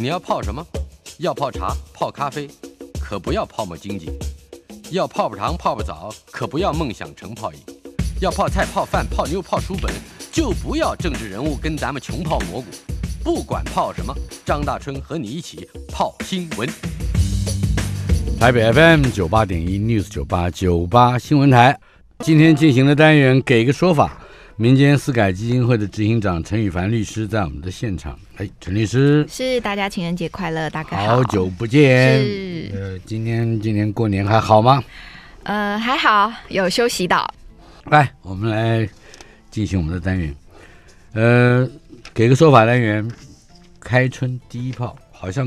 你要泡什么？要泡茶、泡咖啡，可不要泡沫经济；要泡泡糖、泡泡澡，可不要梦想成泡影；要泡菜、泡饭、泡妞、泡书本，就不要政治人物跟咱们穷泡蘑菇。不管泡什么，张大春和你一起泡新闻。台北 FM 九八点一 News 九八九八新闻台，今天进行的单元给个说法。民间私改基金会的执行长陈宇凡律师在我们的现场。哎，陈律师，是大家情人节快乐，大哥。好久不见。是。呃，今天今年过年还好吗？呃，还好，有休息到。来，我们来进行我们的单元。呃，给个说法单元。开春第一炮，好像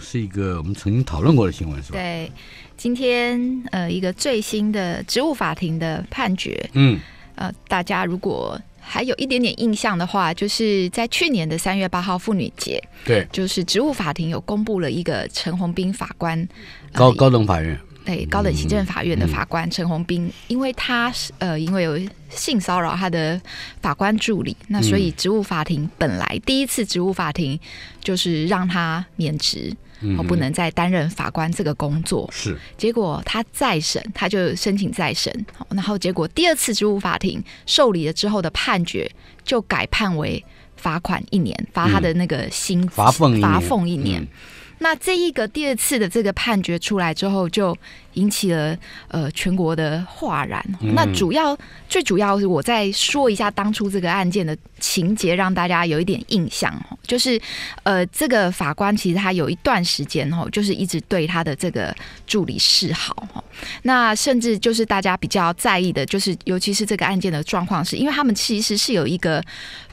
是一个我们曾经讨论过的新闻，是吧？对。今天呃，一个最新的植物法庭的判决。嗯。呃，大家如果还有一点点印象的话，就是在去年的三月八号妇女节，对，就是职务法庭有公布了一个陈宏斌法官，高高等法院，对，高等行政法院的法官陈宏斌，因为他是呃，因为有性骚扰他的法官助理，那所以职务法庭本来第一次职务法庭就是让他免职。我不能再担任法官这个工作，是结果他再审，他就申请再审，然后结果第二次职务法庭受理了之后的判决，就改判为罚款一年，罚他的那个薪罚俸一年，那这一个第二次的这个判决出来之后就。引起了呃全国的哗然。那主要最主要是我再说一下当初这个案件的情节，让大家有一点印象哦。就是呃，这个法官其实他有一段时间哦，就是一直对他的这个助理示好那甚至就是大家比较在意的，就是尤其是这个案件的状况，是因为他们其实是有一个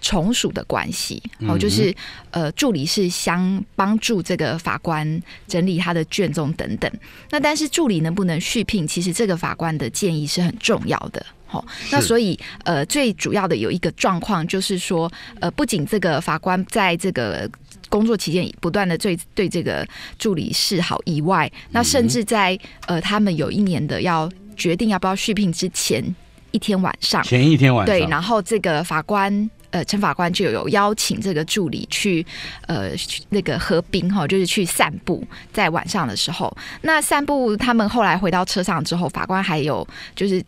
从属的关系哦，就是呃，助理是相帮助这个法官整理他的卷宗等等。那但是助理呢？不能续聘，其实这个法官的建议是很重要的。哦，那所以呃，最主要的有一个状况就是说，呃，不仅这个法官在这个工作期间不断的对对这个助理示好以外，那甚至在呃他们有一年的要决定要不要续聘之前一天晚上，前一天晚上，对，然后这个法官。呃，陈法官就有邀请这个助理去，呃，那个河滨哈，就是去散步，在晚上的时候。那散步，他们后来回到车上之后，法官还有就是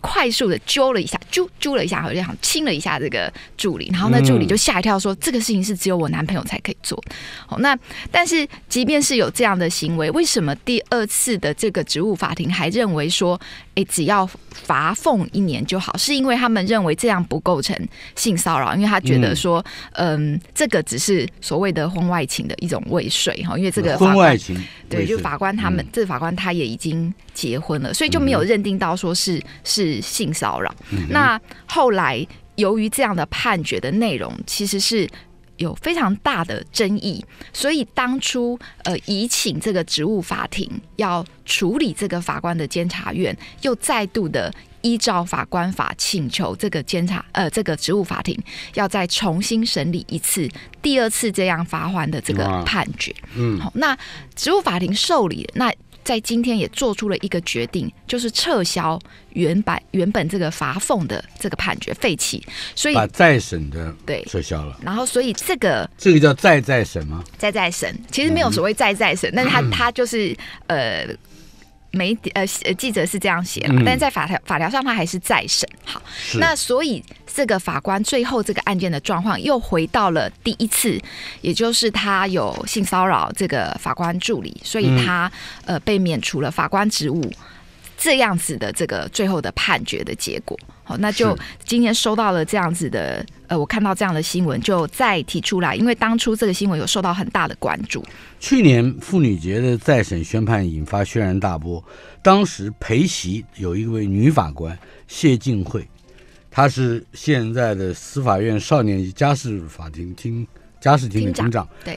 快速的揪了一下。揪揪了一下，好像亲了一下这个助理，然后那助理就吓一跳，说这个事情是只有我男朋友才可以做。好，那但是即便是有这样的行为，为什么第二次的这个职务法庭还认为说，哎，只要罚俸一年就好？是因为他们认为这样不构成性骚扰，因为他觉得说，嗯，这个只是所谓的婚外情的一种未遂哈，因为这个婚外情对，就法官他们这法官他也已经结婚了，所以就没有认定到说是是性骚扰。那那后来，由于这样的判决的内容其实是有非常大的争议，所以当初呃，移请这个职务法庭要处理这个法官的监察院，又再度的依照法官法请求这个监察呃这个职务法庭要再重新审理一次，第二次这样发还的这个判决。嗯，好，那职务法庭受理那。在今天也做出了一个决定，就是撤销原版原本这个罚俸的这个判决，废弃。所以把再审的对撤销了。然后，所以这个这个叫再再审吗？再再审，其实没有所谓再再审，但是他他就是呃。媒体呃记者是这样写了。但在法条法条上他还是再审好，那所以这个法官最后这个案件的状况又回到了第一次，也就是他有性骚扰这个法官助理，所以他呃被免除了法官职务。这样子的这个最后的判决的结果，好，那就今天收到了这样子的，呃，我看到这样的新闻就再提出来，因为当初这个新闻有受到很大的关注。去年妇女节的再审宣判引发轩然大波，当时陪席有一位女法官谢静慧，她是现在的司法院少年家事法庭庭家事庭庭长。对，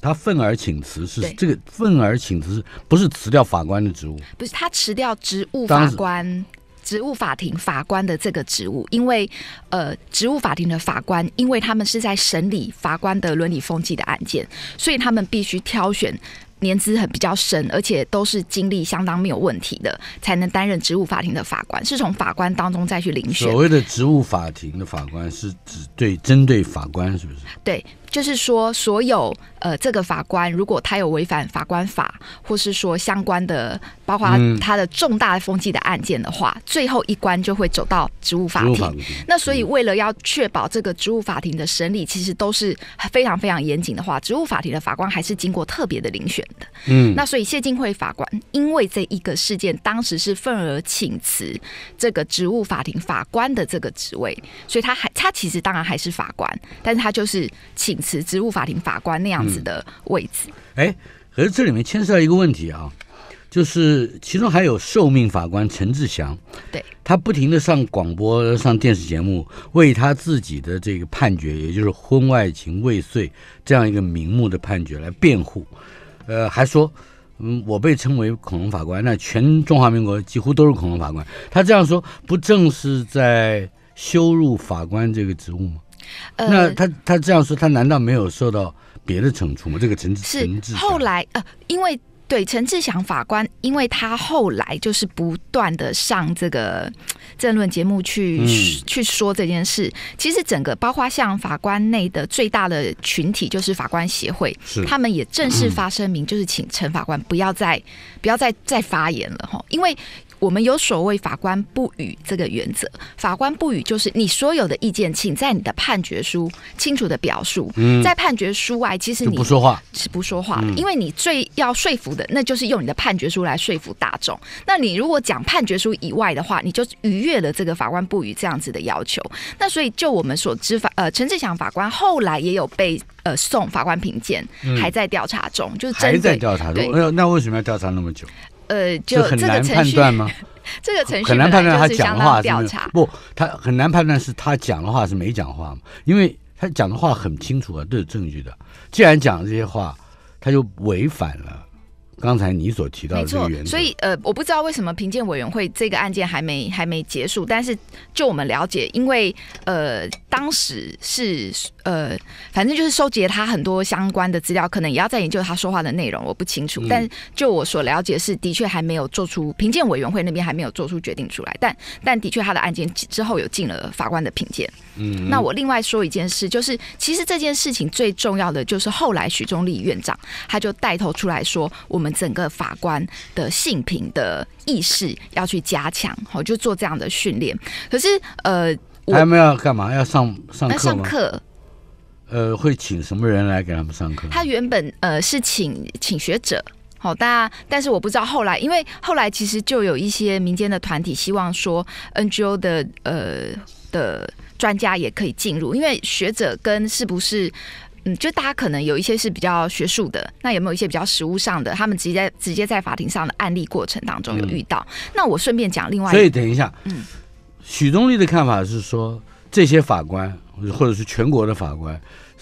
他愤而请辞是这个愤而请辞是，不是辞掉法官的职务？不是，他辞掉职务法官、职务法庭法官的这个职务，因为呃，职务法庭的法官，因为他们是在审理法官的伦理风气的案件，所以他们必须挑选年资很比较深，而且都是经历相当没有问题的，才能担任职务法庭的法官，是从法官当中再去遴选。所谓的职务法庭的法官，是指对针对法官是不是？对。就是说，所有呃，这个法官如果他有违反法官法，或是说相关的。包括他的重大风纪的案件的话，最后一关就会走到职务法庭。那所以为了要确保这个职务法庭的审理，其实都是非常非常严谨的话，职务法庭的法官还是经过特别的遴选的。嗯，那所以谢金惠法官因为这一个事件，当时是愤而请辞这个职务法庭法官的这个职位，所以他还他其实当然还是法官，但是他就是请辞职务法庭法官那样子的位置。哎，可是这里面牵涉到一个问题啊。就是其中还有受命法官陈志祥，对他不停的上广播、上电视节目，为他自己的这个判决，也就是婚外情未遂这样一个名目的判决来辩护。呃，还说，嗯，我被称为恐龙法官，那全中华民国几乎都是恐龙法官。他这样说，不正是在羞辱法官这个职务吗？那他他这样说，他难道没有受到别的惩处吗？这个陈志陈志后来呃，因为。对，陈志祥法官，因为他后来就是不断的上这个政论节目去去说这件事。其实整个，包括像法官内的最大的群体就是法官协会，他们也正式发声明，就是请陈法官不要再不要再再发言了，哈，因为。我们有所谓法官不语这个原则，法官不语就是你所有的意见，请在你的判决书清楚的表述。在判决书外，其实你不说话是不说话，因为你最要说服的，那就是用你的判决书来说服大众。那你如果讲判决书以外的话，你就逾越了这个法官不语这样子的要求。那所以，就我们所知，法呃陈志祥法官后来也有被呃送法官评鉴，还在调查中，就是还在调查中。那那为什么要调查那么久？呃，就很难判断吗？这个程序很难判断他讲的话调查不？他很难判断是他讲的话是没讲话因为他讲的话很清楚啊，都有证据的。既然讲了这些话，他就违反了刚才你所提到的这个原则。所以，呃，我不知道为什么评鉴委员会这个案件还没还没结束。但是，就我们了解，因为呃，当时是。呃，反正就是收集他很多相关的资料，可能也要再研究他说话的内容，我不清楚。但就我所了解是，的确还没有做出评鉴委员会那边还没有做出决定出来。但但的确他的案件之后有进了法官的评鉴。嗯。那我另外说一件事，就是其实这件事情最重要的就是后来许忠立院长他就带头出来说，我们整个法官的性评的意识要去加强，好就做这样的训练。可是呃，还没有干嘛？要上上课呃，会请什么人来给他们上课？他原本呃是请请学者，好，大家，但是我不知道后来，因为后来其实就有一些民间的团体希望说，NGO 的呃的专家也可以进入，因为学者跟是不是，嗯，就大家可能有一些是比较学术的，那有没有一些比较实务上的？他们直接在直接在法庭上的案例过程当中有遇到？那我顺便讲另外，所以等一下，嗯，许东立的看法是说，这些法官。或者是全国的法官，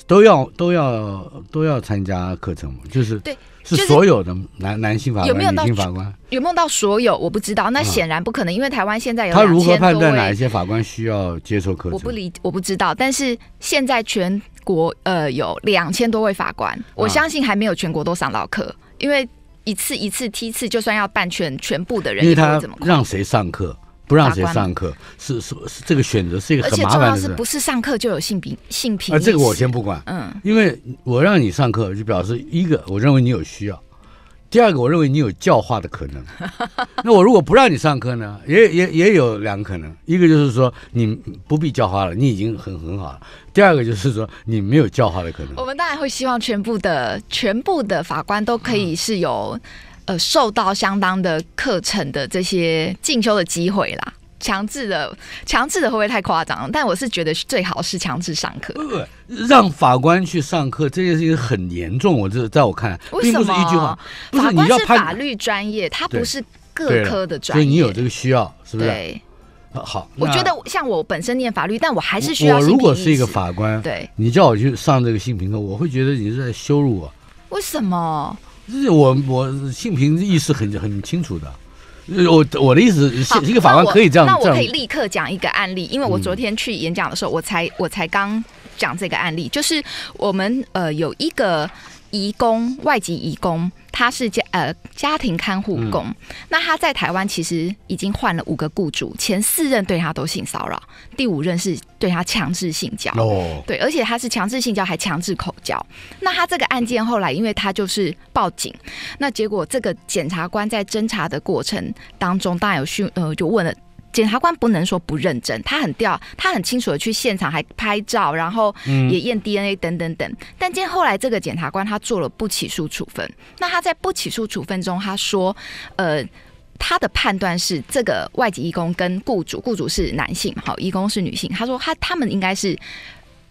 都要都要都要参加课程，就是对。是所有的男男性法官、女性法官，有没有到所有？我不知道，那显然不可能，因为台湾现在有他如何判断哪一些法官需要接受课程？我不理，我不知道。但是现在全国呃有两千多位法官，我相信还没有全国都上到课，因为一次一次梯次，就算要办全全部的人，因为他让谁上课？不让谁上课是是是这个选择是一个很麻烦的事，不是上课就有性平性平。啊，这个我先不管，嗯，因为我让你上课就表示一个，我认为你有需要；第二个，我认为你有教化的可能。那我如果不让你上课呢，也也也有两个可能：一个就是说你不必教化了，你已经很很好了；第二个就是说你没有教化的可能。我们当然会希望全部的全部的法官都可以是有。呃，受到相当的课程的这些进修的机会啦，强制的，强制的会不会太夸张？但我是觉得最好是强制上课。让法官去上课这件事情很严重，我这在我看，来，为什么？一句话，不是法律专业，他不是各科的专业，所以你有这个需要是不是？对，好，我觉得像我本身念法律，但我还是需要。我如果是一个法官，对你叫我去上这个性平课，我会觉得你是在羞辱我。为什么？这是我，我信平意识很很清楚的，我我的意思，是一个法官可以这样。那我可以立刻讲一个案例，因为我昨天去演讲的时候，我才我才刚讲这个案例，就是我们呃有一个。移工外籍移工，他是家呃家庭看护工，那他在台湾其实已经换了五个雇主，前四任对他都性骚扰，第五任是对他强制性交，哦，对，而且他是强制性交还强制口交，那他这个案件后来因为他就是报警，那结果这个检察官在侦查的过程当中，然有讯呃就问了。检察官不能说不认真，他很掉，他很清楚的去现场还拍照，然后也验 DNA 等等等。但今天后来这个检察官他做了不起诉处分，那他在不起诉处分中他说，呃，他的判断是这个外籍义工跟雇主，雇主是男性，好，义工是女性，他说他他们应该是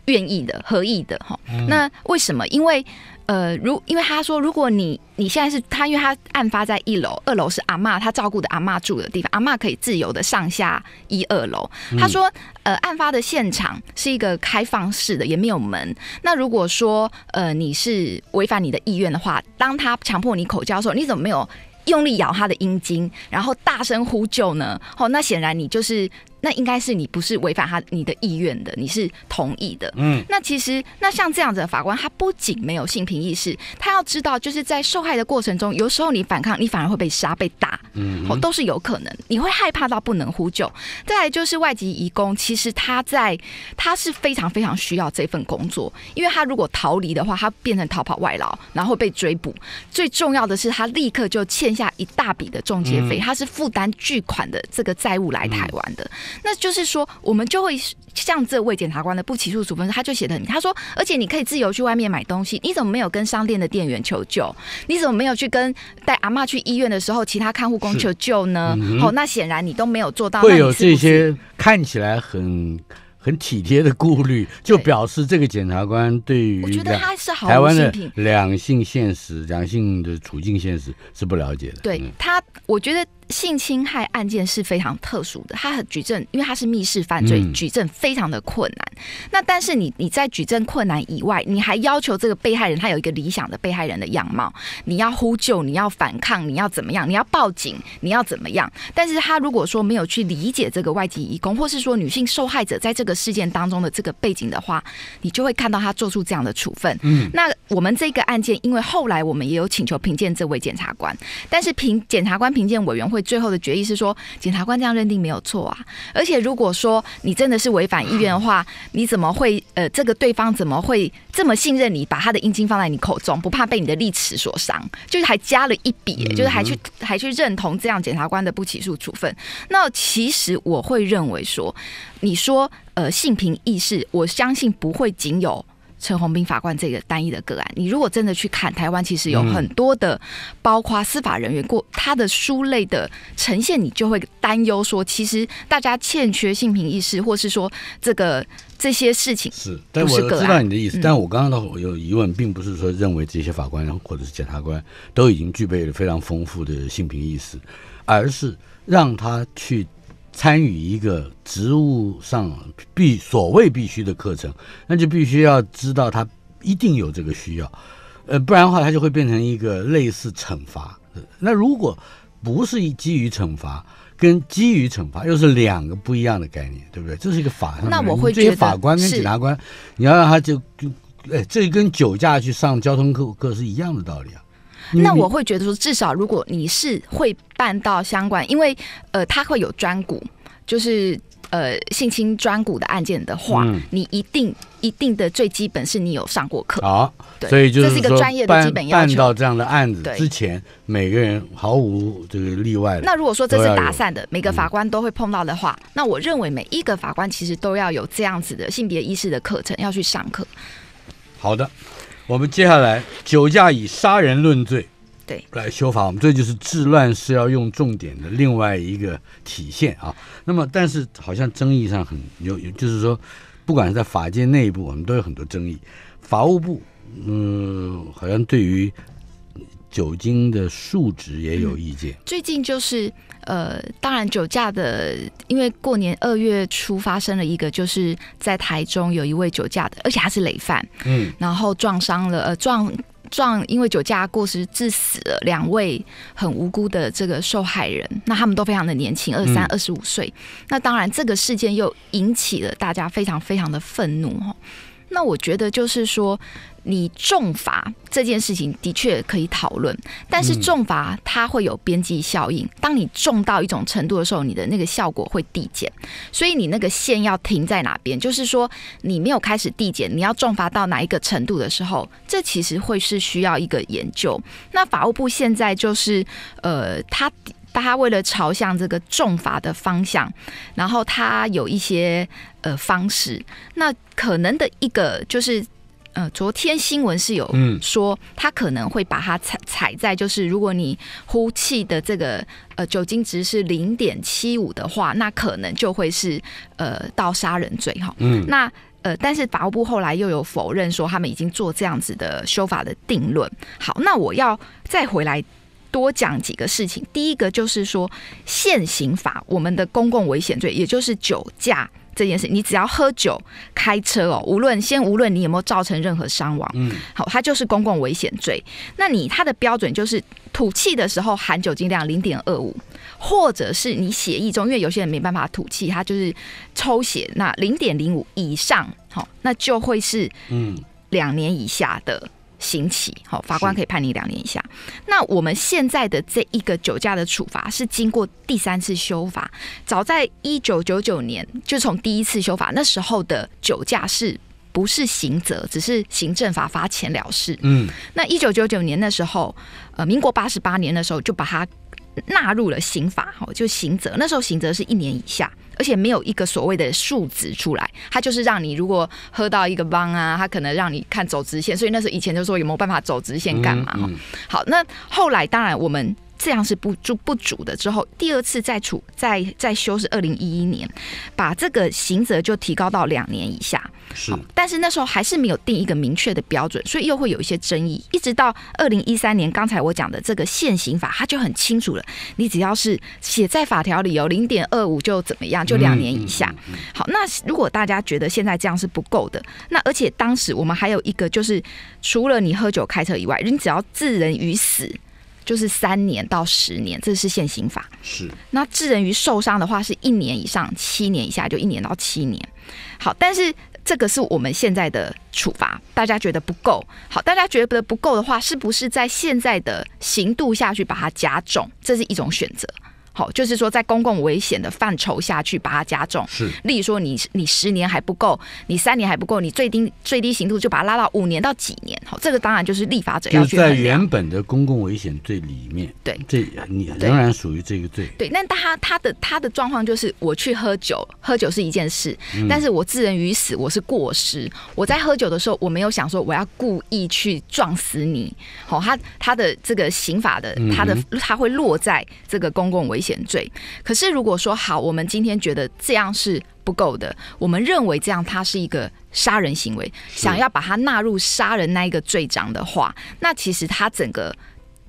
愿意的合意的哈。那为什么？因为。呃，如因为他说，如果你你现在是他，因为他案发在一楼，二楼是阿妈他照顾的阿妈住的地方，阿妈可以自由的上下一二楼。他说，呃，案发的现场是一个开放式的，也没有门。那如果说，呃，你是违反你的意愿的话，当他强迫你口交的时，候，你怎么没有用力咬他的阴茎，然后大声呼救呢？哦，那显然你就是。那应该是你不是违反他你的意愿的，你是同意的。嗯，那其实那像这样子，的法官他不仅没有性平意识，他要知道就是在受害的过程中，有时候你反抗，你反而会被杀被打，嗯，都是有可能。你会害怕到不能呼救。再来就是外籍移工，其实他在他是非常非常需要这份工作，因为他如果逃离的话，他变成逃跑外劳，然后被追捕。最重要的是，他立刻就欠下一大笔的中介费，他是负担巨款的这个债务来台湾的。那就是说，我们就会像这位检察官的不起诉处分，他就写的，他说，而且你可以自由去外面买东西，你怎么没有跟商店的店员求救？你怎么没有去跟带阿妈去医院的时候，其他看护工求救呢？好，那显然你都没有做到。会有这些看起来很很体贴的顾虑，就表示这个检察官对于我觉得他是台湾的两性现实、两性的处境现实是不了解的。对他，我觉得。性侵害案件是非常特殊的，它举证，因为它是密室犯罪，举证非常的困难。那但是你你在举证困难以外，你还要求这个被害人他有一个理想的被害人的样貌，你要呼救，你要反抗，你要怎么样，你要报警，你要怎么样？但是他如果说没有去理解这个外籍义工，或是说女性受害者在这个事件当中的这个背景的话，你就会看到他做出这样的处分。嗯，那我们这个案件，因为后来我们也有请求评鉴这位检察官，但是评检察官评鉴委员。会最后的决议是说，检察官这样认定没有错啊。而且如果说你真的是违反意愿的话，你怎么会呃，这个对方怎么会这么信任你，把他的阴茎放在你口中，不怕被你的利齿所伤？就是还加了一笔，就是还去还去认同这样检察官的不起诉处分。那其实我会认为说，你说呃性平意识，我相信不会仅有。陈宏斌法官这个单一的个案，你如果真的去看台湾，其实有很多的，包括司法人员过他的书类的呈现，你就会担忧说，其实大家欠缺性平意识，或是说这个这些事情是。但我知道你的意思，但我刚刚都有疑问，并不是说认为这些法官或者是检察官都已经具备了非常丰富的性平意识，而是让他去。参与一个职务上必所谓必须的课程，那就必须要知道他一定有这个需要，呃，不然的话他就会变成一个类似惩罚。那如果不是基于惩罚，跟基于惩罚又是两个不一样的概念，对不对？这是一个法上的问题。这些法官跟检察官，你要让他就就，哎，这跟酒驾去上交通课课是一样的道理啊。那我会觉得说，至少如果你是会办到相关，因为呃，他会有专股，就是呃，性侵专股的案件的话，你一定一定的最基本是你有上过课。好，所以就是要求。办到这样的案子之前，每个人毫无这个例外。那如果说这是打散的，每个法官都会碰到的话，那我认为每一个法官其实都要有这样子的性别意识的课程要去上课。好的。我们接下来，酒驾以杀人论罪，对，来修法，我们这就是治乱是要用重点的另外一个体现啊。那么，但是好像争议上很有，就是说，不管是在法界内部，我们都有很多争议。法务部，嗯，好像对于。酒精的数值也有意见。最近就是，呃，当然酒驾的，因为过年二月初发生了一个，就是在台中有一位酒驾的，而且还是累犯。嗯，然后撞伤了，呃，撞撞，因为酒驾过失致死了两位很无辜的这个受害人。那他们都非常的年轻，二三、二十五岁。那当然这个事件又引起了大家非常非常的愤怒哈。那我觉得就是说。你重罚这件事情的确可以讨论，但是重罚它会有边际效应。当你重到一种程度的时候，你的那个效果会递减。所以你那个线要停在哪边，就是说你没有开始递减，你要重罚到哪一个程度的时候，这其实会是需要一个研究。那法务部现在就是呃，他他为了朝向这个重罚的方向，然后他有一些呃方式，那可能的一个就是。呃，昨天新闻是有说，他可能会把它踩踩在，就是如果你呼气的这个呃酒精值是零点七五的话，那可能就会是呃到杀人罪哈。嗯，那呃，但是法务部后来又有否认说，他们已经做这样子的修法的定论。好，那我要再回来多讲几个事情。第一个就是说，现行法我们的公共危险罪，也就是酒驾。这件事，你只要喝酒开车哦，无论先无论你有没有造成任何伤亡，嗯，好，它就是公共危险罪。那你它的标准就是吐气的时候含酒精量零点二五，或者是你血液中，因为有些人没办法吐气，他就是抽血，那零点零五以上，好，那就会是嗯两年以下的。刑期，好，法官可以判你两年以下。那我们现在的这一个酒驾的处罚是经过第三次修法，早在一九九九年就从第一次修法那时候的酒驾是不是刑责，只是行政法罚钱了事。嗯，那一九九九年的时候，呃，民国八十八年的时候就把它纳入了刑法，哦，就刑责。那时候刑责是一年以下。而且没有一个所谓的数值出来，它就是让你如果喝到一个帮啊，它可能让你看走直线，所以那时候以前就说有没有办法走直线干嘛？好，那后来当然我们。这样是不足不足的。之后第二次再处再再修是二零一一年，把这个刑责就提高到两年以下。是，但是那时候还是没有定一个明确的标准，所以又会有一些争议。一直到二零一三年，刚才我讲的这个现行法，它就很清楚了。你只要是写在法条里有零点二五，就怎么样，就两年以下。好，那如果大家觉得现在这样是不够的，那而且当时我们还有一个就是，除了你喝酒开车以外，你只要致人于死。就是三年到十年，这是现行法。是。那致人于受伤的话，是一年以上七年以下，就一年到七年。好，但是这个是我们现在的处罚，大家觉得不够。好，大家觉得不够的话，是不是在现在的刑度下去把它加重？这是一种选择。好，就是说在公共危险的范畴下去把它加重，是。例如说，你你十年还不够，你三年还不够，你最低最低刑度就把它拉到五年到几年。好，这个当然就是立法者就是在原本的公共危险罪里面，对，这你仍然属于这个罪。对，那他他的他的状况就是，我去喝酒，喝酒是一件事，但是我致人于死，我是过失。我在喝酒的时候，我没有想说我要故意去撞死你。好，他他的这个刑法的，他的他会落在这个公共危。嫌罪，可是如果说好，我们今天觉得这样是不够的，我们认为这样它是一个杀人行为，想要把它纳入杀人那一个罪章的话，那其实它整个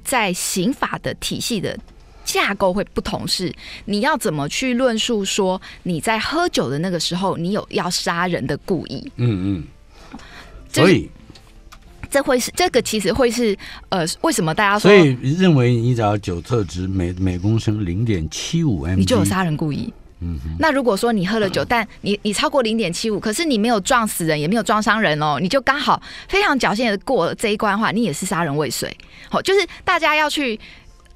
在刑法的体系的架构会不同，是你要怎么去论述说你在喝酒的那个时候，你有要杀人的故意？嗯嗯，所以。这会是这个，其实会是呃，为什么大家说？所以认为你只要酒测值，每每公升零点七五 M，你就有杀人故意。嗯，那如果说你喝了酒，但你你超过零点七五，可是你没有撞死人，也没有撞伤人哦，你就刚好非常侥幸的过这一关的话，你也是杀人未遂。好，就是大家要去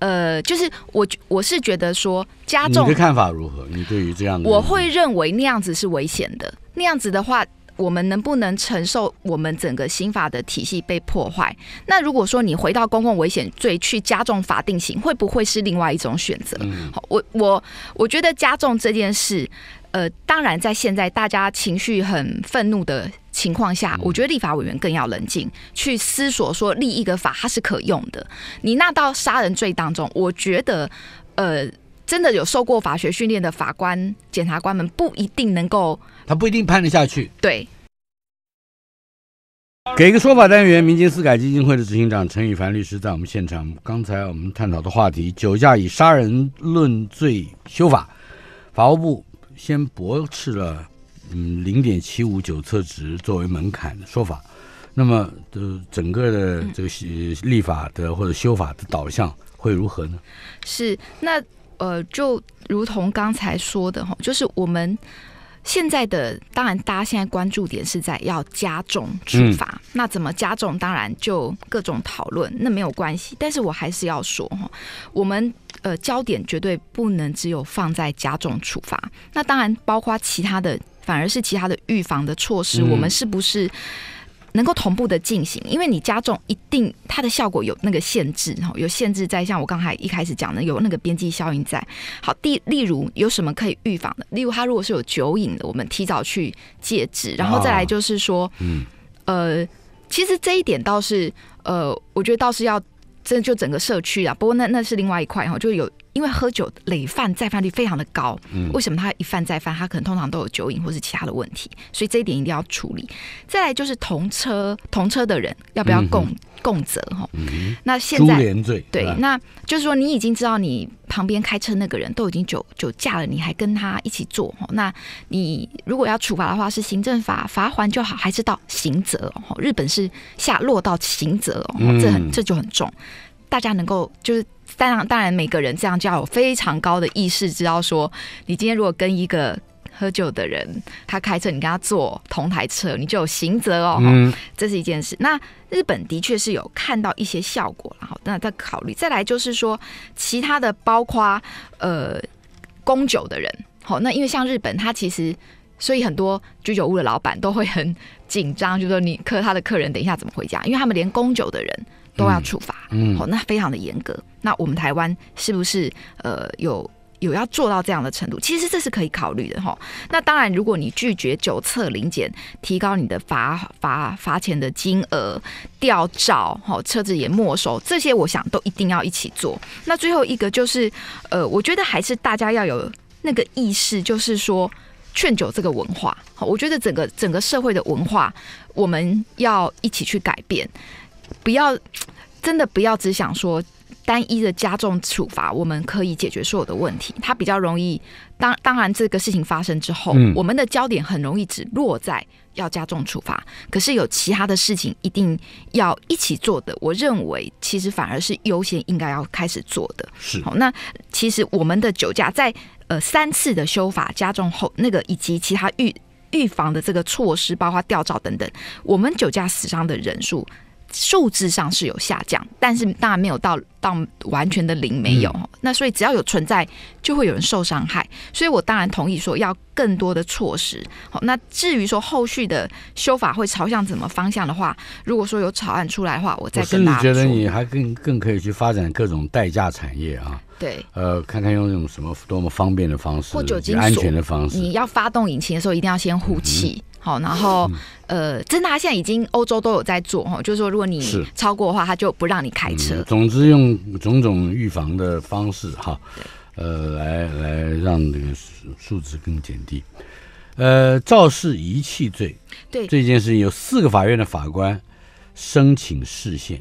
呃，就是我我是觉得说加重。你的看法如何？你对于这样，我会认为那样子是危险的。那样子的话。我们能不能承受我们整个刑法的体系被破坏？那如果说你回到公共危险罪去加重法定刑，会不会是另外一种选择？好，我我我觉得加重这件事，呃，当然在现在大家情绪很愤怒的情况下，我觉得立法委员更要冷静去思索，说立一个法它是可用的。你那到杀人罪当中，我觉得，呃。真的有受过法学训练的法官、检察官们不一定能够，他不一定判得下去。对，给一个说法单元，民间司改基金会的执行长陈宇凡律师在我们现场。刚才我们探讨的话题：酒驾以杀人论罪修法。法务部先驳斥了“嗯，零点七五酒测值作为门槛”的说法。那么，的整个的这个立法的或者修法的导向会如何呢？是那。呃，就如同刚才说的哈，就是我们现在的，当然大家现在关注点是在要加重处罚，那怎么加重？当然就各种讨论，那没有关系。但是我还是要说哈，我们呃焦点绝对不能只有放在加重处罚，那当然包括其他的，反而是其他的预防的措施，我们是不是？能够同步的进行，因为你加重一定，它的效果有那个限制哈，有限制在，像我刚才一开始讲的，有那个边际效应在。好，第例如有什么可以预防的？例如他如果是有酒瘾的，我们提早去戒止，然后再来就是说，嗯，呃，其实这一点倒是，呃，我觉得倒是要，这就整个社区啊，不过那那是另外一块哈，就有。因为喝酒累犯再犯率非常的高，为什么他一犯再犯？他可能通常都有酒瘾或是其他的问题，所以这一点一定要处理。再来就是同车同车的人要不要共共责哈？那现在罪对，那就是说你已经知道你旁边开车那个人都已经酒酒驾了，你还跟他一起坐，那你如果要处罚的话，是行政法罚还就好，还是到刑责？日本是下落到刑责哦，这这就很重。大家能够就是当然当然，每个人这样就要有非常高的意识，知道说你今天如果跟一个喝酒的人他开车，你跟他坐同台车，你就有刑责哦。嗯，这是一件事。那日本的确是有看到一些效果，然后那再考虑再来就是说其他的，包括呃供酒的人。好，那因为像日本，他其实所以很多居酒屋的老板都会很紧张，就说你客他的客人等一下怎么回家？因为他们连供酒的人。都要处罚，好，那非常的严格。那我们台湾是不是呃有有要做到这样的程度？其实这是可以考虑的哈。那当然，如果你拒绝酒测、零检，提高你的罚罚罚钱的金额，吊照，好车子也没收，这些我想都一定要一起做。那最后一个就是呃，我觉得还是大家要有那个意识，就是说劝酒这个文化，好，我觉得整个整个社会的文化，我们要一起去改变。不要，真的不要只想说单一的加重处罚，我们可以解决所有的问题。它比较容易。当当然，这个事情发生之后，我们的焦点很容易只落在要加重处罚。可是有其他的事情一定要一起做的。我认为，其实反而是优先应该要开始做的。是。好，那其实我们的酒驾在呃三次的修法加重后，那个以及其他预预防的这个措施，包括吊照等等，我们酒驾死伤的人数。数字上是有下降，但是当然没有到到完全的零没有。那所以只要有存在，就会有人受伤害。所以我当然同意说要更多的措施。好，那至于说后续的修法会朝向怎么方向的话，如果说有草案出来的话，我再跟。你。不觉得你还更更可以去发展各种代驾产业啊？对，呃，看看用用什么多么方便的方式，安全的方式。你要发动引擎的时候，一定要先呼气。哦，然后呃，真的，他现在已经欧洲都有在做哈，就是说，如果你超过的话，他就不让你开车。总之，用种种预防的方式哈，呃，来来让这个数值更减低。呃，肇事遗弃罪，对这件事情有四个法院的法官申请视线，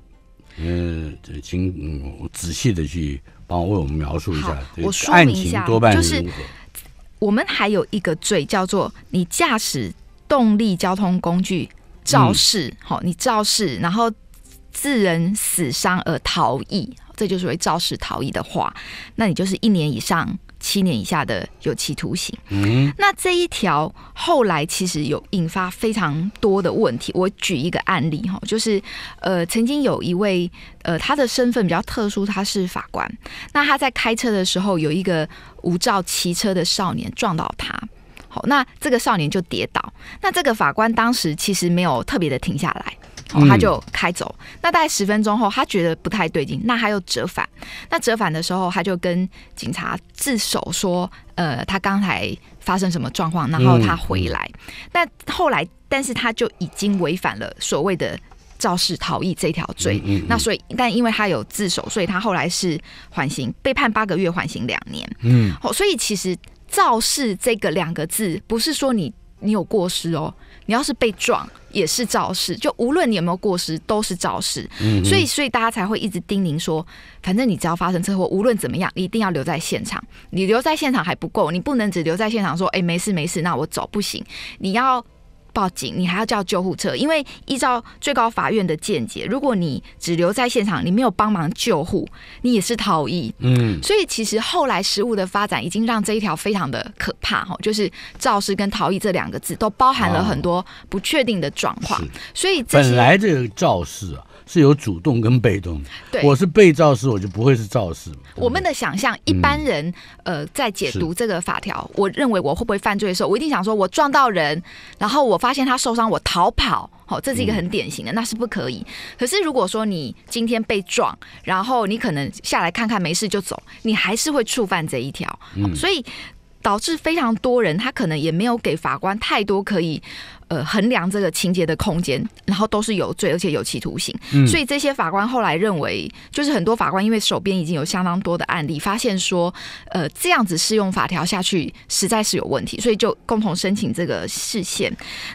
嗯，这请仔细的去帮我为我们描述一下。我说明一下，就是我们还有一个罪叫做你驾驶。动力交通工具肇事，好，你肇事然后致人死伤而逃逸，这就是为肇事逃逸的话，那你就是一年以上七年以下的有期徒刑。嗯，那这一条后来其实有引发非常多的问题。我举一个案例哈，就是呃，曾经有一位呃，他的身份比较特殊，他是法官。那他在开车的时候，有一个无照骑车的少年撞到他。好，那这个少年就跌倒。那这个法官当时其实没有特别的停下来，他就开走。那大概十分钟后，他觉得不太对劲，那他又折返。那折返的时候，他就跟警察自首说：“呃，他刚才发生什么状况？”然后他回来。但后来，但是他就已经违反了所谓的肇事逃逸这条罪。那所以，但因为他有自首，所以他后来是缓刑，被判八个月缓刑两年。嗯，哦，所以其实。肇事这个两个字，不是说你你有过失哦，你要是被撞也是肇事，就无论你有没有过失，都是肇事。嗯，所以所以大家才会一直叮咛说，反正你只要发生车祸，无论怎么样，一定要留在现场。你留在现场还不够，你不能只留在现场说，哎，没事没事，那我走不行，你要。报警，你还要叫救护车，因为依照最高法院的见解，如果你只留在现场，你没有帮忙救护，你也是逃逸。嗯，所以其实后来食物的发展已经让这一条非常的可怕哈，就是肇事跟逃逸这两个字都包含了很多不确定的状况。所以本来这个肇事啊。是有主动跟被动的。对，我是被肇事，我就不会是肇事。我们的想象，一般人呃，在解读这个法条，我认为我会不会犯罪的时候，我一定想说，我撞到人，然后我发现他受伤，我逃跑，好，这是一个很典型的，那是不可以。可是如果说你今天被撞，然后你可能下来看看没事就走，你还是会触犯这一条，所以导致非常多人他可能也没有给法官太多可以。呃，衡量这个情节的空间，然后都是有罪，而且有期徒刑。所以这些法官后来认为，就是很多法官因为手边已经有相当多的案例，发现说，呃，这样子适用法条下去实在是有问题，所以就共同申请这个视线。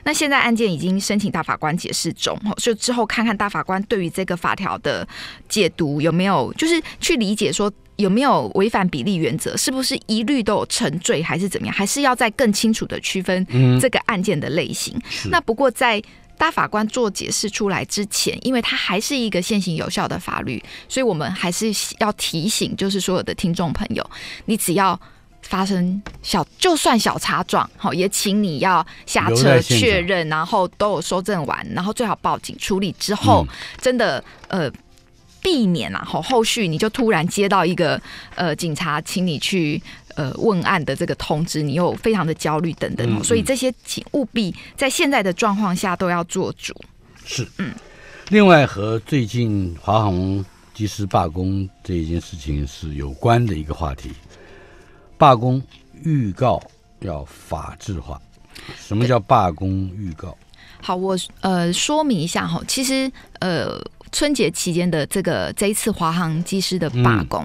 那现在案件已经申请大法官解释中，就之后看看大法官对于这个法条的解读有没有，就是去理解说。有没有违反比例原则？是不是一律都有沉罪，还是怎么样？还是要再更清楚的区分这个案件的类型？那不过在大法官做解释出来之前，因为它还是一个现行有效的法律，所以我们还是要提醒，就是所有的听众朋友，你只要发生小，就算小擦撞，好，也请你要下车确认，然后都有收证完，然后最好报警处理之后，真的，呃。避免啊，好后续你就突然接到一个呃警察请你去呃问案的这个通知，你又非常的焦虑等等，所以这些请务必在现在的状况下都要做主。是，嗯。另外，和最近华航机师罢工这一件事情是有关的一个话题。罢工预告要法制化，什么叫罢工预告？好，我呃说明一下哈，其实呃。春节期间的这个这一次华航机师的罢工，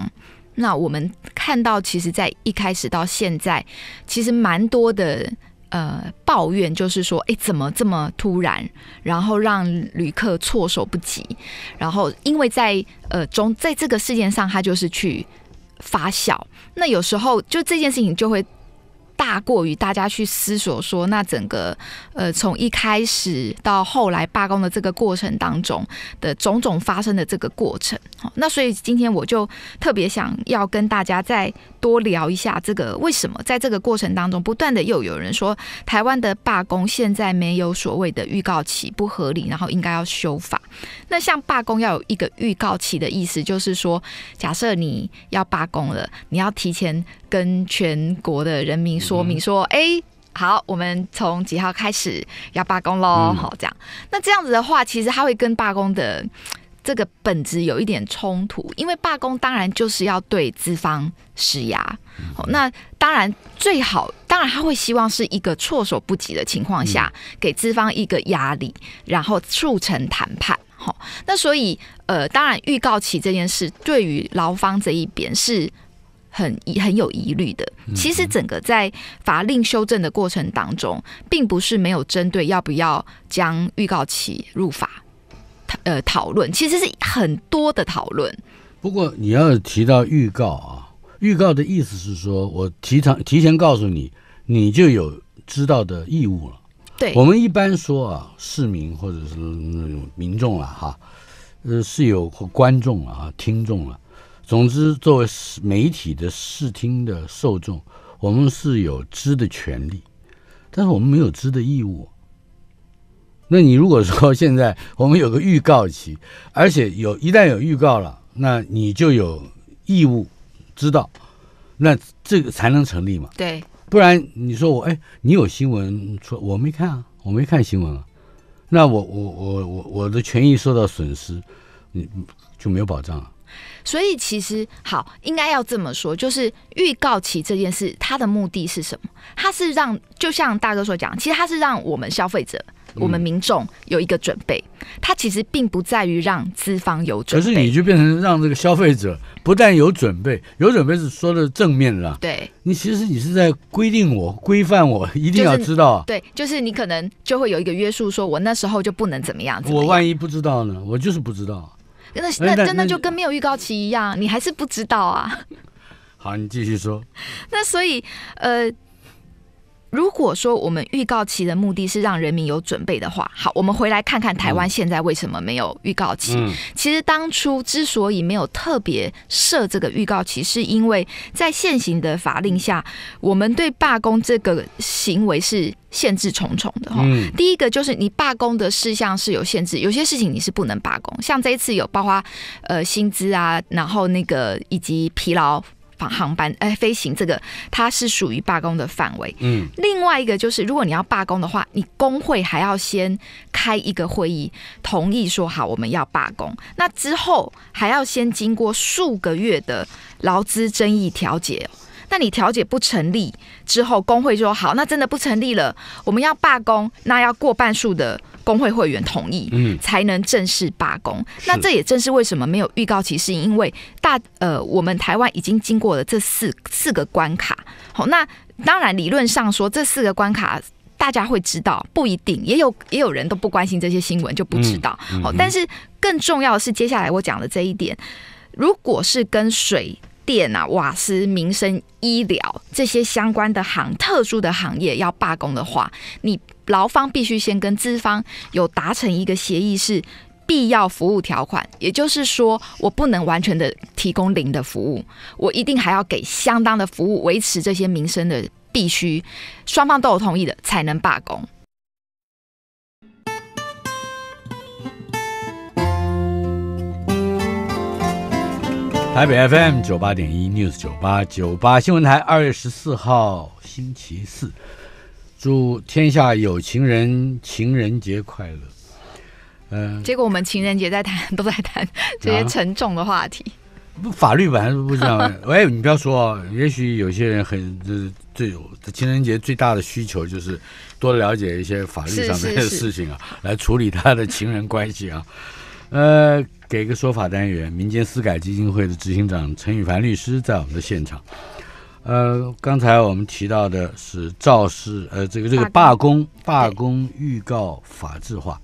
那我们看到，其实，在一开始到现在，其实蛮多的呃抱怨，就是说，哎，怎么这么突然，然后让旅客措手不及，然后因为在呃中在这个事件上，他就是去发笑。那有时候就这件事情就会。大过于大家去思索说，那整个呃从一开始到后来罢工的这个过程当中的种种发生的这个过程，那所以今天我就特别想要跟大家在。多聊一下这个为什么在这个过程当中，不断的又有人说台湾的罢工现在没有所谓的预告期不合理，然后应该要修法。那像罢工要有一个预告期的意思，就是说假设你要罢工了，你要提前跟全国的人民说明说，哎，好，我们从几号开始要罢工喽，好，这样。那这样子的话，其实他会跟罢工的。这个本质有一点冲突，因为罢工当然就是要对资方施压，那当然最好，当然他会希望是一个措手不及的情况下给资方一个压力，然后促成谈判。哈，那所以呃，当然预告期这件事对于劳方这一边是很很有疑虑的。其实整个在法令修正的过程当中，并不是没有针对要不要将预告期入法。呃，讨论其实是很多的讨论。不过你要提到预告啊，预告的意思是说我提长提前告诉你，你就有知道的义务了。对，我们一般说啊，市民或者是那种民众了哈，呃，是有观众了哈，听众了，总之作为媒体的视听的受众，我们是有知的权利，但是我们没有知的义务。那你如果说现在我们有个预告期，而且有，一旦有预告了，那你就有义务知道，那这个才能成立嘛？对，不然你说我哎，你有新闻说我没看啊，我没看新闻啊，那我我我我我的权益受到损失，你就没有保障了。所以其实好，应该要这么说，就是预告期这件事，它的目的是什么？它是让，就像大哥所讲，其实它是让我们消费者。我们民众有一个准备，它其实并不在于让资方有准备，可是你就变成让这个消费者不但有准备，有准备是说的正面的。对，你其实你是在规定我、规范我，一定要知道。对，就是你可能就会有一个约束，说我那时候就不能怎么样。我万一不知道呢？我就是不知道。那那真的就跟没有预告期一样，你还是不知道啊。好，你继续说。那所以，呃。如果说我们预告期的目的是让人民有准备的话，好，我们回来看看台湾现在为什么没有预告期。其实当初之所以没有特别设这个预告期，是因为在现行的法令下，我们对罢工这个行为是限制重重的。哈，第一个就是你罢工的事项是有限制，有些事情你是不能罢工，像这一次有包括呃薪资啊，然后那个以及疲劳。航航班哎，飞行这个它是属于罢工的范围。嗯，另外一个就是，如果你要罢工的话，你工会还要先开一个会议，同意说好我们要罢工。那之后还要先经过数个月的劳资争议调解。那你调解不成立之后，工会说好，那真的不成立了，我们要罢工，那要过半数的。工会会员同意，嗯，才能正式罢工。那这也正是为什么没有预告期，是因为大呃，我们台湾已经经过了这四四个关卡。好，那当然理论上说，这四个关卡大家会知道，不一定也有也有人都不关心这些新闻就不知道。好，但是更重要的是接下来我讲的这一点，如果是跟水电啊、瓦斯、民生、医疗这些相关的行特殊的行业要罢工的话，你。劳方必须先跟资方有达成一个协议，是必要服务条款，也就是说，我不能完全的提供零的服务，我一定还要给相当的服务，维持这些民生的必须，双方都有同意的才能罢工。台北 FM 九八点一 News 九八九八新闻台，二月十四号，星期四。祝天下有情人情人节快乐。嗯，结果我们情人节在谈都在谈这些沉重的话题。法律本来是不讲，哎，你不要说也许有些人很这有情人节最大的需求就是多了解一些法律上面的事情啊，来处理他的情人关系啊。呃，给个说法单元，民间私改基金会的执行长陈宇凡律师在我们的现场。呃，刚才我们提到的是肇事，呃，这个这个罢工，罢工预告法制化，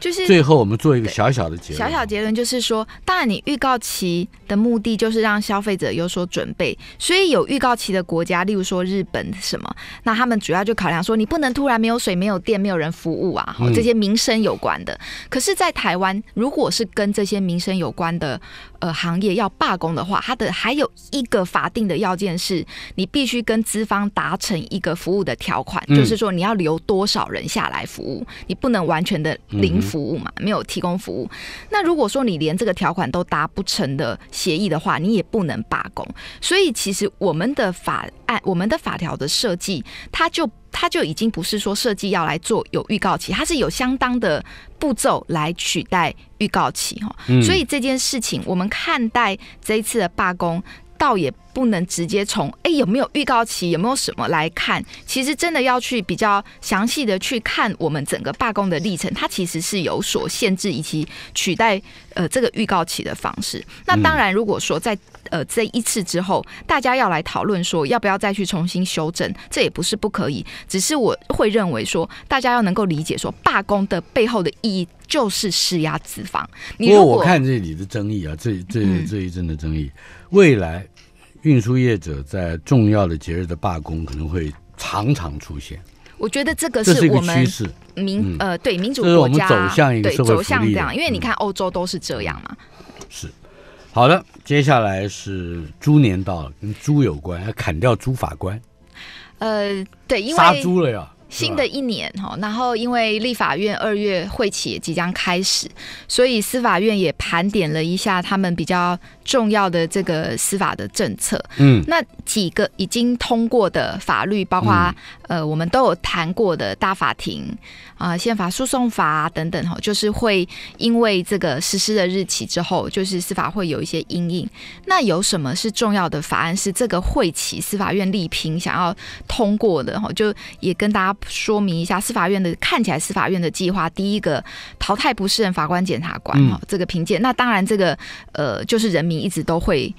就是最后我们做一个小小的结论，小小结论，就是说，当然你预告期的目的就是让消费者有所准备，所以有预告期的国家，例如说日本什么，那他们主要就考量说，你不能突然没有水、没有电、没有人服务啊，这些民生有关的。可是，在台湾，如果是跟这些民生有关的。呃，行业要罢工的话，它的还有一个法定的要件是，你必须跟资方达成一个服务的条款，就是说你要留多少人下来服务，你不能完全的零服务嘛，没有提供服务。那如果说你连这个条款都达不成的协议的话，你也不能罢工。所以其实我们的法案、我们的法条的设计，它就。它就已经不是说设计要来做有预告期，它是有相当的步骤来取代预告期哈，所以这件事情我们看待这一次的罢工。倒也不能直接从哎有没有预告期有没有什么来看，其实真的要去比较详细的去看我们整个罢工的历程，它其实是有所限制以及取代呃这个预告期的方式。那当然，如果说在呃这一次之后，大家要来讨论说要不要再去重新修正，这也不是不可以。只是我会认为说，大家要能够理解说，罢工的背后的意义就是施压资方。不过我看这里的争议啊，这这这一阵的争议。未来运输业者在重要的节日的罢工可能会常常出现，我觉得这个是我们趋势，民呃对民主，这是我们走向一个社会福利因为你看欧洲都是这样嘛。是好的，接下来是猪年到了，跟猪有关，要砍掉猪法官。呃，对，因为杀猪了呀。新的一年哈，然后因为立法院二月会期即将开始，所以司法院也盘点了一下他们比较。重要的这个司法的政策，嗯，那几个已经通过的法律，包括呃，我们都有谈过的大法庭啊、宪法诉讼法等等哈，就是会因为这个实施的日期之后，就是司法会有一些阴影。那有什么是重要的法案是这个会期司法院立评想要通过的哈？就也跟大家说明一下，司法院的看起来司法院的计划，第一个淘汰不胜任法官检察官哈，这个评鉴，那当然这个呃就是人民。一直都会，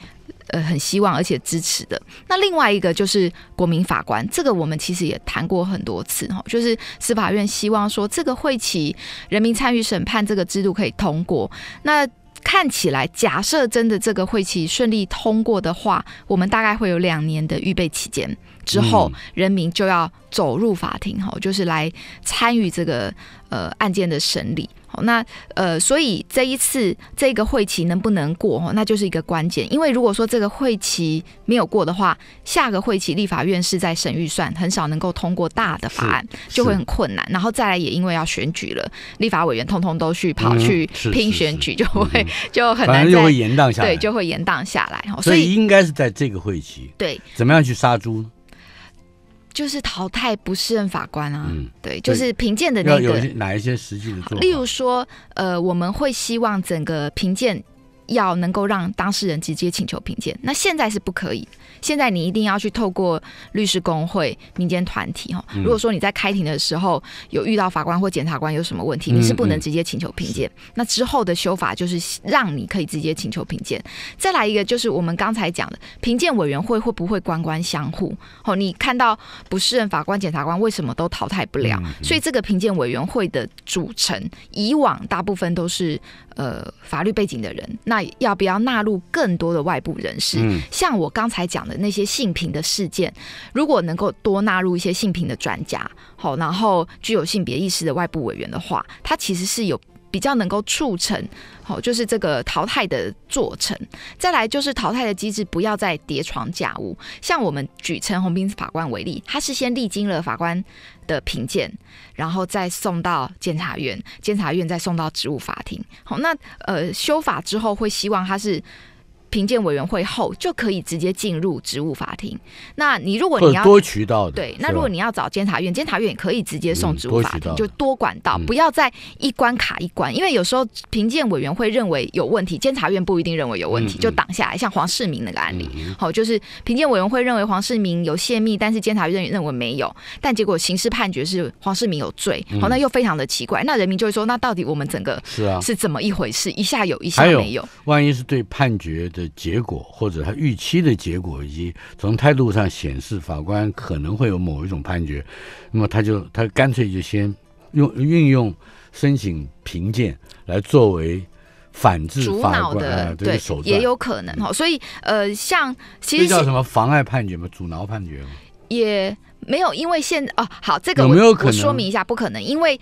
呃，很希望而且支持的。那另外一个就是国民法官，这个我们其实也谈过很多次哈，就是司法院希望说这个会期人民参与审判这个制度可以通过。那看起来，假设真的这个会期顺利通过的话，我们大概会有两年的预备期间。之后，人民就要走入法庭，哈，就是来参与这个呃案件的审理。好，那呃，所以这一次这个会期能不能过，那就是一个关键。因为如果说这个会期没有过的话，下个会期立法院是在审预算，很少能够通过大的法案，就会很困难。然后再来也因为要选举了，立法委员通通都去跑去拼选举，就会就很难，就会延宕下来，对，就会延宕下来。所以应该是在这个会期，对，怎么样去杀猪？就是淘汰不胜任法官啊，对，就是评鉴的那个。哪一些实际的做？例如说，呃，我们会希望整个评鉴。要能够让当事人直接请求评鉴，那现在是不可以。现在你一定要去透过律师工会、民间团体哈。如果说你在开庭的时候有遇到法官或检察官有什么问题，你是不能直接请求评鉴。那之后的修法就是让你可以直接请求评鉴。再来一个就是我们刚才讲的评鉴委员会会不会官官相护？哦，你看到不适任法官、检察官为什么都淘汰不了？所以这个评鉴委员会的组成，以往大部分都是呃法律背景的人。那要不要纳入更多的外部人士？像我刚才讲的那些性平的事件，如果能够多纳入一些性平的专家，好，然后具有性别意识的外部委员的话，他其实是有比较能够促成，好，就是这个淘汰的做成。再来就是淘汰的机制，不要再叠床架屋。像我们举陈宏斌法官为例，他是先历经了法官。的评鉴，然后再送到监察院，监察院再送到职务法庭。好，那呃，修法之后会希望他是。评鉴委员会后就可以直接进入职务法庭。那你如果你要多渠道对，那如果你要找监察院，监察院也可以直接送职务法庭，就多管道，不要在一关卡一关。因为有时候评鉴委员会认为有问题，监察院不一定认为有问题，就挡下来。像黄世明那个案例，好，就是评鉴委员会认为黄世明有泄密，但是监察院认为没有，但结果刑事判决是黄世明有罪，好，那又非常的奇怪。那人民就会说，那到底我们整个是啊是怎么一回事？一下有，一下没有？万一是对判决？的结果，或者他预期的结果，以及从态度上显示法官可能会有某一种判决，那么他就他干脆就先用运用申请评鉴来作为反制法官的对手段，也有可能哈。所以呃，像其实叫什么妨碍判决吗？阻挠判决吗？也没有，因为现哦好，这个有没有可能？说明一下，不可能，因为。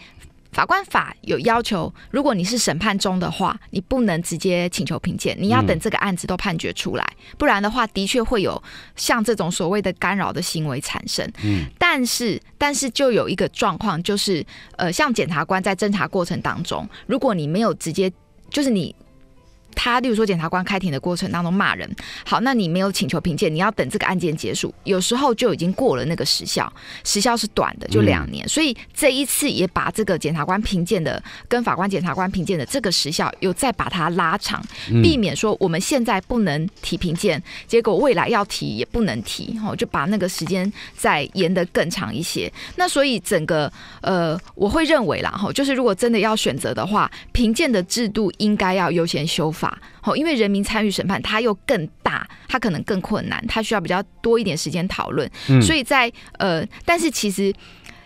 法官法有要求，如果你是审判中的话，你不能直接请求评鉴，你要等这个案子都判决出来，不然的话，的确会有像这种所谓的干扰的行为产生。嗯，但是但是就有一个状况，就是呃，像检察官在侦查过程当中，如果你没有直接，就是你。他，例如说检察官开庭的过程当中骂人，好，那你没有请求评鉴，你要等这个案件结束，有时候就已经过了那个时效，时效是短的，就两年，所以这一次也把这个检察官评鉴的跟法官检察官评鉴的这个时效，又再把它拉长，避免说我们现在不能提评鉴，结果未来要提也不能提，哦，就把那个时间再延得更长一些。那所以整个，呃，我会认为啦，哈，就是如果真的要选择的话，评鉴的制度应该要优先修法。好，因为人民参与审判，它又更大，它可能更困难，它需要比较多一点时间讨论。嗯，所以在呃，但是其实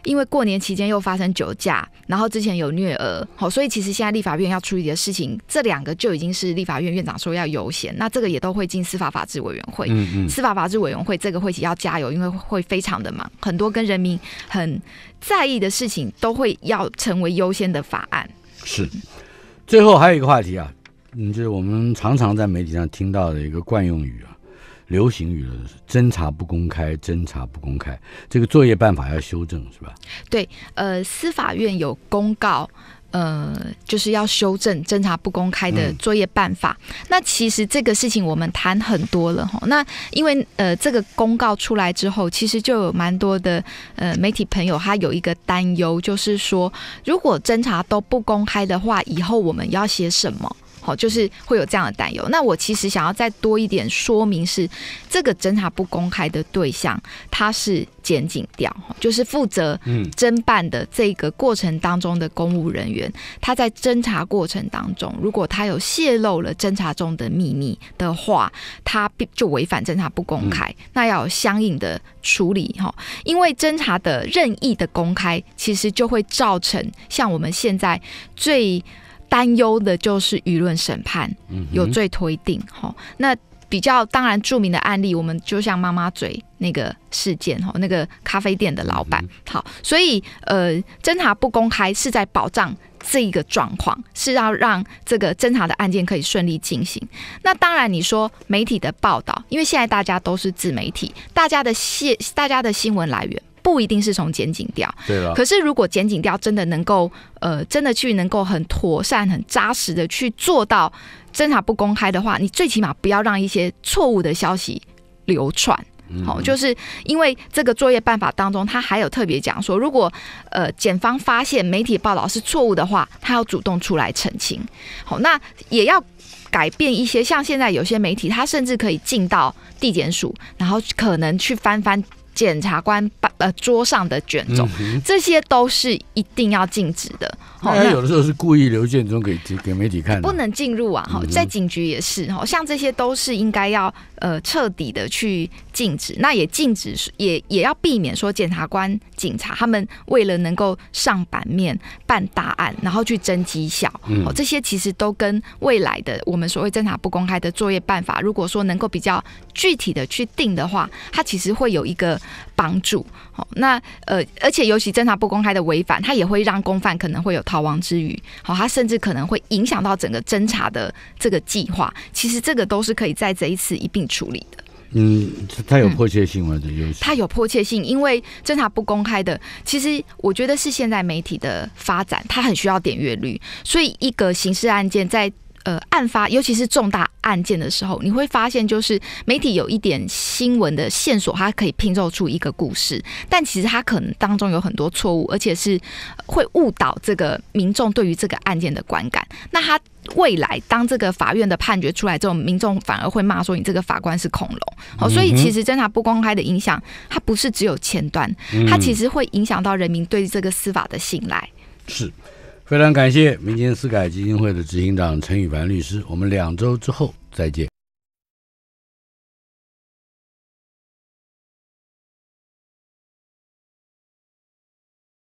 因为过年期间又发生酒驾，然后之前有虐儿，好，所以其实现在立法院要处理的事情，这两个就已经是立法院院长说要优先，那这个也都会进司法法制委员会。嗯嗯，司法法制委员会这个会期要加油，因为会非常的忙，很多跟人民很在意的事情都会要成为优先的法案。是，最后还有一个话题啊。嗯，就是我们常常在媒体上听到的一个惯用语啊，流行语了，侦查不公开，侦查不公开，这个作业办法要修正是吧？对，呃，司法院有公告，呃，就是要修正侦查不公开的作业办法。那其实这个事情我们谈很多了哈。那因为呃，这个公告出来之后，其实就有蛮多的呃媒体朋友他有一个担忧，就是说，如果侦查都不公开的话，以后我们要写什么？就是会有这样的担忧。那我其实想要再多一点说明是，这个侦查不公开的对象，他是检警调，就是负责嗯侦办的这个过程当中的公务人员。他在侦查过程当中，如果他有泄露了侦查中的秘密的话，他就违反侦查不公开，那要有相应的处理哈。因为侦查的任意的公开，其实就会造成像我们现在最。担忧的就是舆论审判，有罪推定。哈，那比较当然著名的案例，我们就像妈妈嘴那个事件，哈，那个咖啡店的老板。好，所以呃，侦查不公开是在保障这一个状况，是要让这个侦查的案件可以顺利进行。那当然，你说媒体的报道，因为现在大家都是自媒体，大家的信，大家的新闻来源。不一定是从检警调，对吧？可是如果检警调真的能够，呃，真的去能够很妥善、很扎实的去做到侦查不公开的话，你最起码不要让一些错误的消息流传。好，就是因为这个作业办法当中，他还有特别讲说，如果呃检方发现媒体报道是错误的话，他要主动出来澄清，好，那也要改变一些，像现在有些媒体，他甚至可以进到地检署，然后可能去翻翻。检察官把呃桌上的卷宗，这些都是一定要禁止的。哦，有的时候是故意留卷宗给给媒体看，不能进入啊。哈，在警局也是哈，像这些都是应该要呃彻底的去禁止。那也禁止，也也要避免说检察官。警察他们为了能够上版面办大案，然后去争绩效，哦，这些其实都跟未来的我们所谓侦查不公开的作业办法，如果说能够比较具体的去定的话，它其实会有一个帮助。好，那呃，而且尤其侦查不公开的违反，它也会让公犯可能会有逃亡之余，好，它甚至可能会影响到整个侦查的这个计划。其实这个都是可以在这一次一并处理的。嗯，他有迫切性吗？这优势。他有迫切性，因为侦查不公开的，其实我觉得是现在媒体的发展，他很需要点阅率。所以，一个刑事案件在呃案发，尤其是重大案件的时候，你会发现，就是媒体有一点新闻的线索，它可以拼凑出一个故事，但其实它可能当中有很多错误，而且是会误导这个民众对于这个案件的观感。那它。未来，当这个法院的判决出来之后，民众反而会骂说你这个法官是恐龙。哦，所以其实侦查不公开的影响，它不是只有前端，它其实会影响到人民对这个司法的信赖。是，非常感谢民间司改基金会的执行长陈宇凡律师，我们两周之后再见。